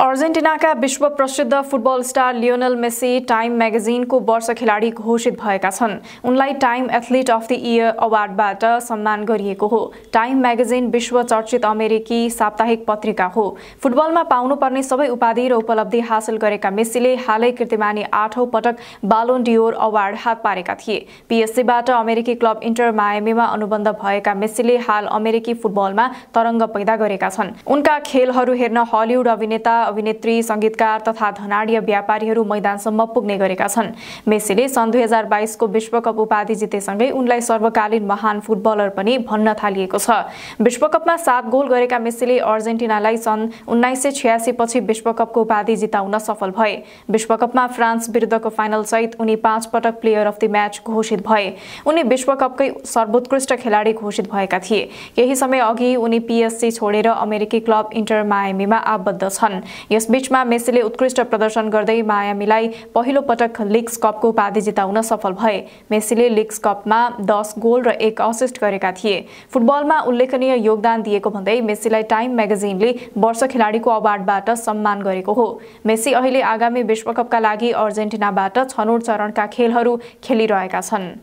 अर्जेन्टिनाका विश्व प्रसिद्ध football star Lionel Messi Time म्यागजिनको वर्ष खेलाडी घोषित भएका छन् उनलाई Time athlete of the year अवार्डबाट सम्मान गरिएको हो टाइम म्यागजिन विश्व चर्चित अमेरिकी साप्ताहिक पत्रिका हो फुटबलमा पाउनुपर्ने सबै उपाधि र उपलब्धि हासिल गरेका मेसीले हालै कृतिमानी आठौँ पटक बालोन डियोर अवार्ड हात पारेका थिए पिएससीबाट अमेरिकी क्लब इन्टर मायामीमा अनुबन्ध भएका मेसीले हाल अमेरिकी फुटबलमा तरङ्ग पैदा गरेका छन् उनका खेलहरू हेर्न हलिउड अभिनेता अभिनेत्री सङ्गीतकार तथा धनाड्य व्यापारीहरू मैदानसम्म पुग्ने गरेका छन् मेसीले सन् दुई हजार बाइसको विश्वकप उपाधि जितेसँगै उनलाई सर्वकालीन महान फुटबलर पनि भन्न थालिएको छ विश्वकपमा सात गोल गरेका मेसीले अर्जेन्टिनालाई सन् उन्नाइस सय छ्यासी पछि विश्वकपको उपाधि जिताउन सफल भए विश्वकपमा फ्रान्स विरुद्धको फाइनल सहित उनी पाँच पटक प्लेयर अफ द म्याच घोषित भए उनी विश्वकपकै सर्वोत्कृष्ट खेलाडी घोषित भएका थिए केही समय अघि उनी पिएससी छोडेर अमेरिकी क्लब इन्टर मायामीमा आबद्ध छन् यसबीचमा मेसीले उत्कृष्ट प्रदर्शन गर्दै मायामीलाई पहिलो पटक लिग्स कपको उपाधि जिताउन सफल भए मेसीले लिग्स कपमा दस गोल र एक असिस्ट गरेका थिए फुटबलमा उल्लेखनीय योगदान दिएको भन्दै मेसीलाई टाइम म्यागजिनले वर्ष खेलाडीको अवार्डबाट सम्मान गरेको हो मेसी अहिले आगामी विश्वकपका लागि अर्जेन्टिनाबाट छनौट चरणका खेलहरू खेलिरहेका छन्